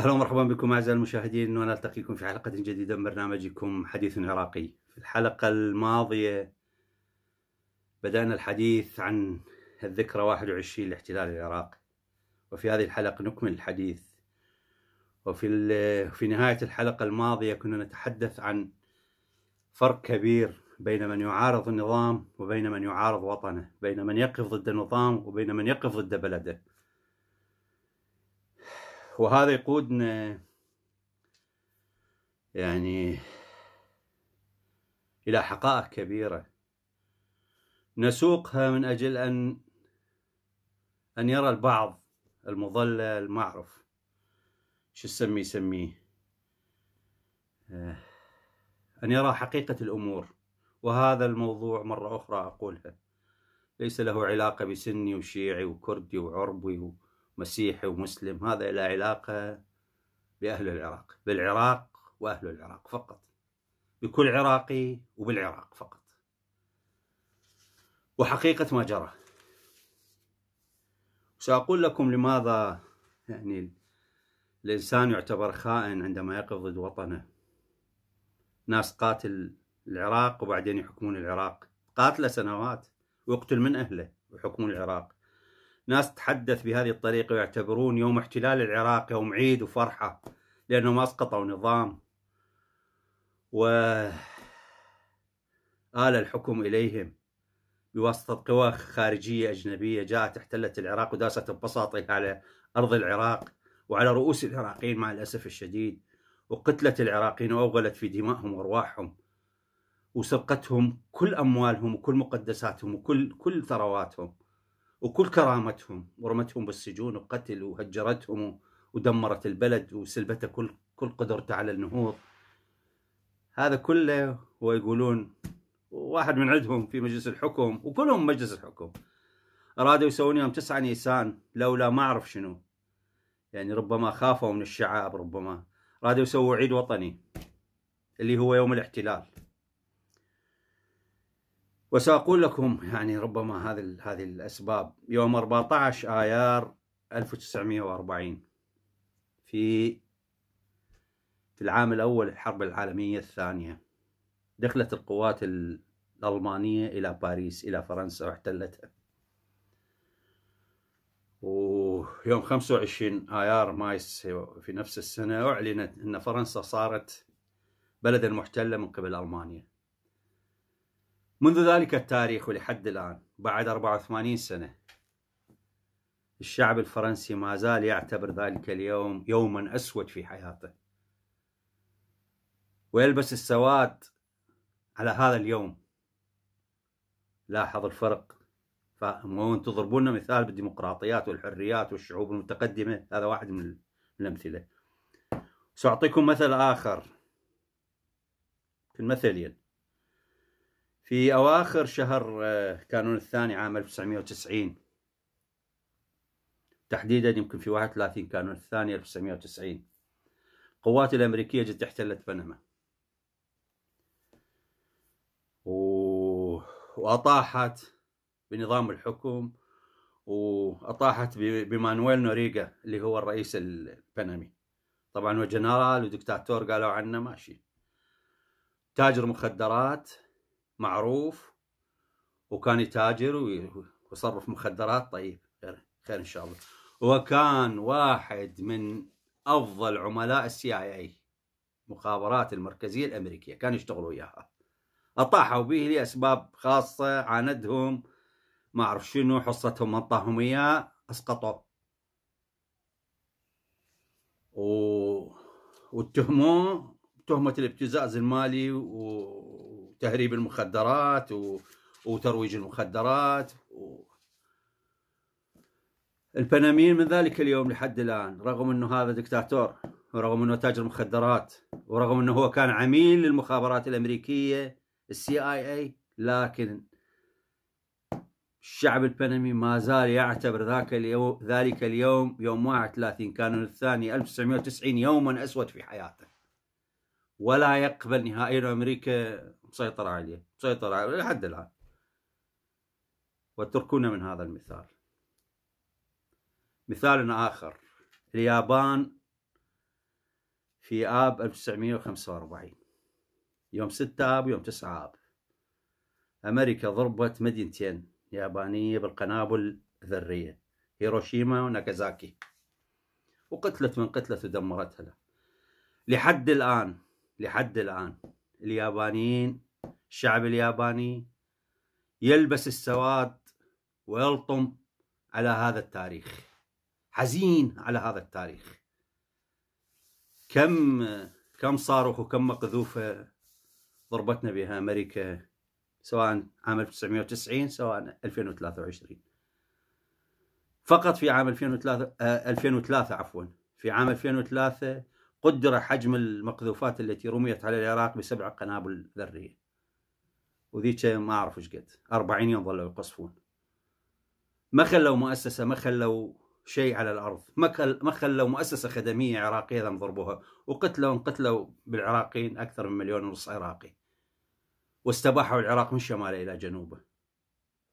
اهلا ومرحبا بكم اعزائي المشاهدين ونلتقيكم في حلقه جديده من برنامجكم حديث عراقي في الحلقه الماضيه بدانا الحديث عن الذكرى 21 لاحتلال العراق وفي هذه الحلقه نكمل الحديث وفي في نهايه الحلقه الماضيه كنا نتحدث عن فرق كبير بين من يعارض النظام وبين من يعارض وطنه بين من يقف ضد النظام وبين من يقف ضد بلده وهذا يقودنا يعني إلى حقائق كبيرة نسوقها من أجل أن أن يرى البعض المظلل ما أعرف شو تسميه يسميه آه، أن يرى حقيقة الأمور وهذا الموضوع مرة أخرى أقولها ليس له علاقة بسني وشيعي وكردي وعربي و... مسيحي ومسلم هذا لا علاقة بأهل العراق بالعراق وأهل العراق فقط بكل عراقي وبالعراق فقط وحقيقة ما جرى سأقول لكم لماذا يعني الإنسان يعتبر خائن عندما يقف ضد وطنه ناس قاتل العراق وبعدين يحكمون العراق قاتله سنوات ويقتل من أهله ويحكمون العراق ناس تحدث بهذه الطريقة ويعتبرون يوم احتلال العراق يوم عيد وفرحة لأنهم أسقطوا نظام و آل الحكم إليهم بواسطة قوى خارجية أجنبية جاءت احتلت العراق وداست ببساطها على أرض العراق وعلى رؤوس العراقيين مع الأسف الشديد وقتلت العراقيين وأوغلت في دمائهم وأرواحهم وسرقتهم كل أموالهم وكل مقدساتهم وكل كل ثرواتهم وكل كرامتهم ورمتهم بالسجون وقتل وهجرتهم ودمرت البلد وسلبته كل كل قدرته على النهوض هذا كله ويقولون واحد من عندهم في مجلس الحكم وكلهم مجلس الحكم ارادوا يسوون يوم 9 نيسان لولا ما اعرف شنو يعني ربما خافوا من الشعاب ربما رادوا يسووا عيد وطني اللي هو يوم الاحتلال وسأقول لكم يعني ربما هذه هذه الأسباب يوم 14 آيار 1940 في في العام الأول الحرب العالمية الثانية دخلت القوات الألمانية إلى باريس إلى فرنسا واحتلتها ويوم 25 آيار مايس في نفس السنة أعلنت أن فرنسا صارت بلدا محتله من قبل ألمانيا منذ ذلك التاريخ ولحد الآن بعد 84 سنة الشعب الفرنسي ما زال يعتبر ذلك اليوم يوما أسود في حياته ويلبس السواد على هذا اليوم لاحظ الفرق فمون تضربون مثال بالديمقراطيات والحريات والشعوب المتقدمة هذا واحد من الأمثلة سأعطيكم مثل آخر في المثلين يعني. في أواخر شهر آه، كانون الثاني عام 1990 تحديدا يمكن في 31 كانون الثاني 1990 قوات الأمريكية جت احتلت بنما وأطاحت بنظام الحكم وأطاحت بمانويل نوريغا اللي هو الرئيس البنمي طبعا هو جنرال ودكتاتور قالوا عنه ماشي تاجر مخدرات معروف وكان يتاجر ويصرف مخدرات طيب خير خير ان شاء الله وكان واحد من افضل عملاء السي اي اي مخابرات المركزيه الامريكيه كان يشتغلوا وياها اطاحوا به لاسباب خاصه عاندهم ما اعرف شنو حصتهم انطاهم اياه اسقطوه و... واتهموه تهمه الابتزاز المالي و... تهريب المخدرات و... وترويج المخدرات و... البناميين من ذلك اليوم لحد الآن رغم أنه هذا دكتاتور ورغم أنه تاجر مخدرات ورغم أنه هو كان عميل للمخابرات الأمريكية السي آي اي لكن الشعب البنمي ما زال يعتبر ذاك اليوم ذلك اليوم يوم 31 كانون الثاني 1990 يوما اسود في حياته ولا يقبل نهائيا امريكا مسيطرة عليه مسيطرة عليه لحد الآن واتركونا من هذا المثال مثال آخر اليابان في آب 1945 يوم 6 آب ويوم 9 آب أمريكا ضربت مدينتين يابانية بالقنابل الذرية هيروشيما وناكازاكي وقتلت من قتلت ودمرتها لحد الآن لحد الآن اليابانيين الشعب الياباني يلبس السواد ويلطم على هذا التاريخ حزين على هذا التاريخ كم كم صاروخ وكم مقذوفة ضربتنا بها أمريكا سواء عام 1990 سواء 2023 فقط في عام 2003 2003 آه، عفوا في عام 2003 قدر حجم المقذوفات التي رميت على العراق بسبع قنابل ذرية وذيك ما أعرف ايش قد 40 يوم ظلوا يقصفون ما خلوا مؤسسة ما خلوا شيء على الأرض ما خلوا مؤسسة خدمية عراقية لم ضربوها وقتلوا قتلوا بالعراقيين أكثر من مليون ونص عراقي واستباحوا العراق من شماله إلى جنوبه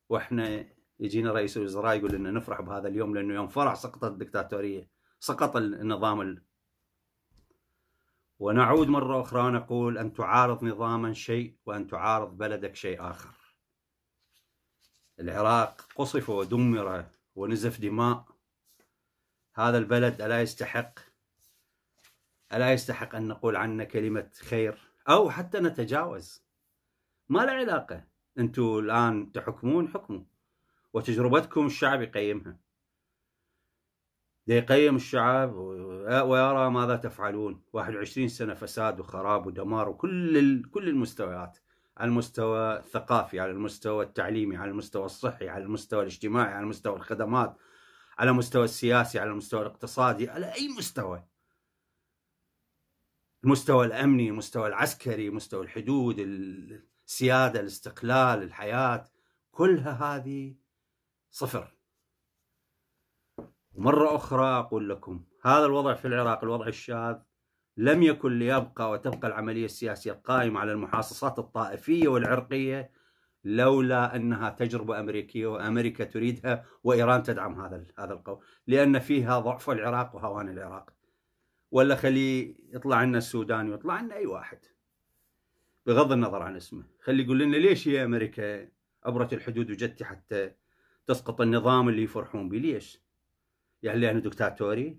وإحنا يجينا رئيس الوزراء يقول لنا نفرح بهذا اليوم لأنه يوم فرح سقطت الدكتاتورية سقط النظام ونعود مرة أخرى نقول أن تعارض نظاما شيء وأن تعارض بلدك شيء آخر العراق قصف ودمر ونزف دماء هذا البلد ألا يستحق ألا يستحق أن نقول عنه كلمة خير أو حتى نتجاوز ما له علاقة أنتم الآن تحكمون حكموا وتجربتكم الشعب يقيمها ليقيم الشعب ويرى ماذا تفعلون 21 سنة فساد وخراب ودمار وكل كل المستويات على المستوى الثقافي على المستوى التعليمي على المستوى الصحي على المستوى الاجتماعي على مستوى الخدمات على مستوى السياسي على المستوى الاقتصادي على أي مستوى المستوى الأمني المستوى العسكري مستوى الحدود السيادة الاستقلال الحياة كلها هذه صفر ومرة أخرى أقول لكم هذا الوضع في العراق الوضع الشاذ لم يكن ليبقى وتبقى العملية السياسية القائمة على المحاصصات الطائفية والعرقية لولا أنها تجربة أمريكية وأمريكا تريدها وإيران تدعم هذا هذا القول لأن فيها ضعف العراق وهوان العراق ولا خليه يطلع لنا السوداني ويطلع لنا أي واحد بغض النظر عن اسمه خلي يقول لنا ليش هي أمريكا عبرت الحدود وجدتي حتى تسقط النظام اللي يفرحون به ليش يعني لانه دكتاتوري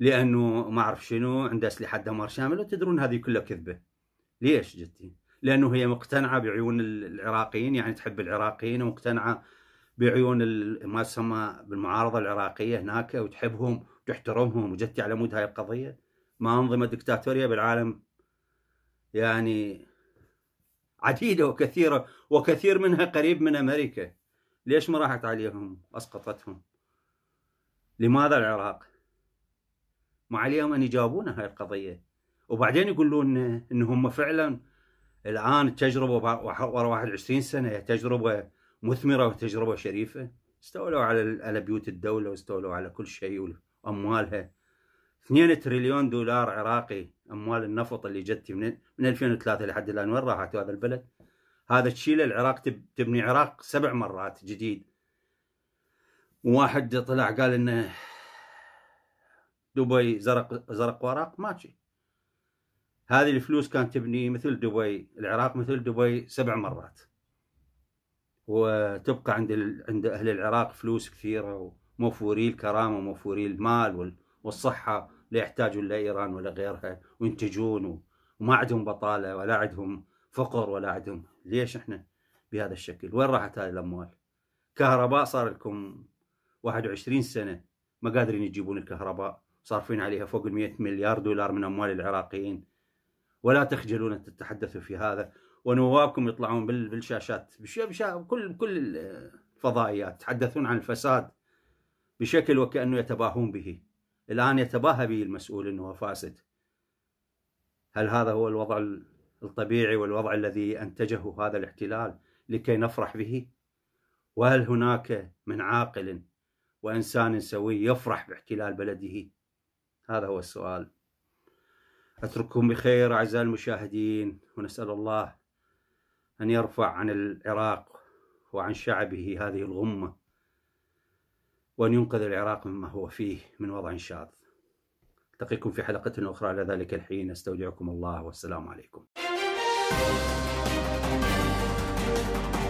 لانه ما اعرف شنو عنده اسلحه دمار شامل وتدرون هذه كلها كذبه ليش جدي لانه هي مقتنعه بعيون العراقيين يعني تحب العراقيين ومقتنعه بعيون ما سمى بالمعارضه العراقيه هناك وتحبهم وتحترمهم وجدتي على مود هاي القضيه ما انظمه دكتاتوريه بالعالم يعني عديده وكثيره وكثير منها قريب من امريكا ليش ما راحت عليهم اسقطتهم لماذا العراق؟ ما عليهم ان يجاوبونا هاي القضيه وبعدين يقولون ان هم فعلا الان التجربه ورا 21 سنه تجربه مثمره وتجربه شريفه استولوا على على بيوت الدوله واستولوا على كل شيء واموالها 2 تريليون دولار عراقي اموال النفط اللي جت من من 2003 لحد الان وين راحت هذا البلد؟ هذا تشيل العراق تبني عراق سبع مرات جديد واحد طلع قال انه دبي زرق زرق ورق ماشي هذه الفلوس كانت تبني مثل دبي العراق مثل دبي سبع مرات وتبقى عند ال... عند اهل العراق فلوس كثيره وموفوري الكرامه وموفوري المال وال... والصحه لا يحتاجون لا ايران ولا غيرها وينتجون و... وما عندهم بطاله ولا عندهم فقر ولا عندهم ليش احنا بهذا الشكل وين راحت هذه الاموال كهرباء صار لكم 21 سنه ما قادرين يجيبون الكهرباء صارفين عليها فوق ال 100 مليار دولار من اموال العراقيين ولا تخجلون ان تتحدثوا في هذا ونوابكم يطلعون بالشاشات بكل كل الفضائيات يتحدثون عن الفساد بشكل وكانه يتباهون به الان يتباهى به المسؤول انه فاسد هل هذا هو الوضع الطبيعي والوضع الذي انتجه هذا الاحتلال لكي نفرح به وهل هناك من عاقل وإنسان سوي يفرح باحتلال بلده هذا هو السؤال أترككم بخير أعزائي المشاهدين ونسأل الله أن يرفع عن العراق وعن شعبه هذه الغمة وأن ينقذ العراق مما هو فيه من وضع شاذ ألتقيكم في حلقة أخرى إلى ذلك الحين أستودعكم الله والسلام عليكم